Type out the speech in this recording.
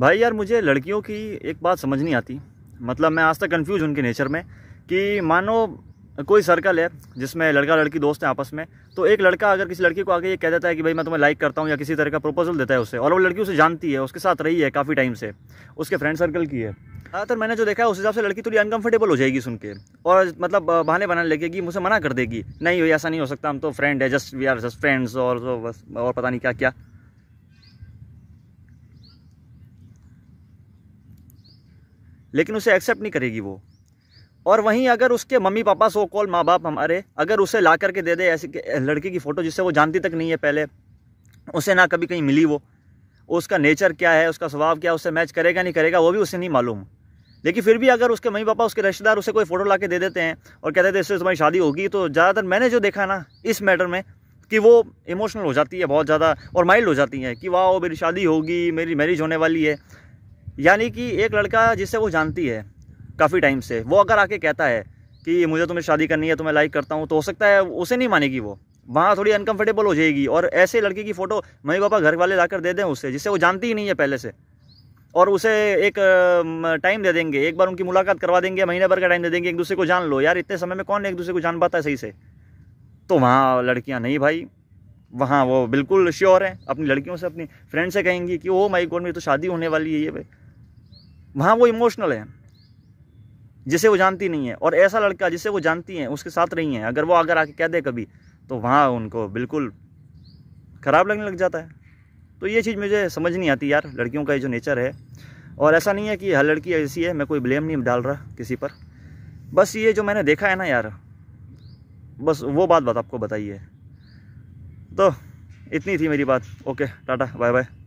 भाई यार मुझे लड़कियों की एक बात समझ नहीं आती मतलब मैं आज तक कन्फ्यूज़ उनके नेचर में कि मानो कोई सर्कल है जिसमें लड़का लड़की दोस्त हैं आपस में तो एक लड़का अगर किसी लड़की को आगे ये कह देता है कि भाई मैं तुम्हें लाइक करता हूँ या किसी तरह का प्रपोजल देता है उसे और वो लड़की उसे जानती है उसके साथ रही है काफ़ी टाइम से उसके फ्रेंड सर्कल की है ज़्यादातर मैंने जो देखा है उस हिसाब से लड़की थोड़ी अनकंफर्टेबल हो जाएगी सुन के और मतलब बहाने बनाने लगेगी मुझे मना कर देगी नहीं ऐसा नहीं हो सकता हम तो फ्रेंड है just we are just friends और तो बस और पता नहीं क्या क्या लेकिन उसे एक्सेप्ट नहीं करेगी वो और वहीं अगर उसके मम्मी पापा सो कॉल माँ बाप हमारे अगर उसे ला करके दे दे ऐसी लड़की की फ़ोटो जिससे वो जानती तक नहीं है पहले उसे ना कभी कहीं मिली वो उसका नेचर क्या है उसका स्वभाव क्या उससे मैच करेगा नहीं करेगा वो भी उसे नहीं मालूम लेकिन फिर भी अगर उसके मम्मी पापा उसके रिश्तेदार उसे कोई फ़ोटो ला के दे देते हैं और कहते थे तो इससे तुम्हारी शादी होगी तो ज़्यादातर मैंने जो देखा ना इस मैटर में कि वो इमोशनल हो जाती है बहुत ज़्यादा और माइल्ड हो जाती है कि वाह मेरी शादी होगी मेरी मैरिज होने वाली है यानी कि एक लड़का जिससे वो जानती है काफ़ी टाइम से वो अगर आके कहता है कि मुझे तुम्हें शादी करनी है तो मैं लाइक करता हूँ तो हो सकता है उसे नहीं मानेगी वो वहाँ थोड़ी अनकंफर्टेबल हो जाएगी और ऐसे लड़की की फ़ोटो मम्मी पापा घर वाले लाकर दे दें उससे जिससे वो जानती ही नहीं है पहले से और उसे एक टाइम दे देंगे एक बार उनकी मुलाकात करवा देंगे महीने भर का टाइम दे देंगे एक दूसरे को जान लो यार इतने समय में कौन एक दूसरे को जान पाता है सही से तो वहाँ लड़कियाँ नहीं भाई वहाँ वो बिल्कुल श्योर हैं अपनी लड़कियों से अपनी फ्रेंड से कहेंगी कि ओ माई गोड मेरी तो शादी होने वाली है ये भाई वहाँ वो इमोशनल है जिसे वो जानती नहीं है और ऐसा लड़का जिसे वो जानती हैं उसके साथ रही हैं अगर वो अगर आके कह दे कभी तो वहाँ उनको बिल्कुल ख़राब लगने लग जाता है तो ये चीज़ मुझे समझ नहीं आती यार लड़कियों का ये जो नेचर है और ऐसा नहीं है कि हर लड़की ऐसी है मैं कोई ब्लेम नहीं डाल रहा किसी पर बस ये जो मैंने देखा है ना यार बस वो बात बात आपको बताइए तो इतनी थी मेरी बात ओके टाटा बाय बाय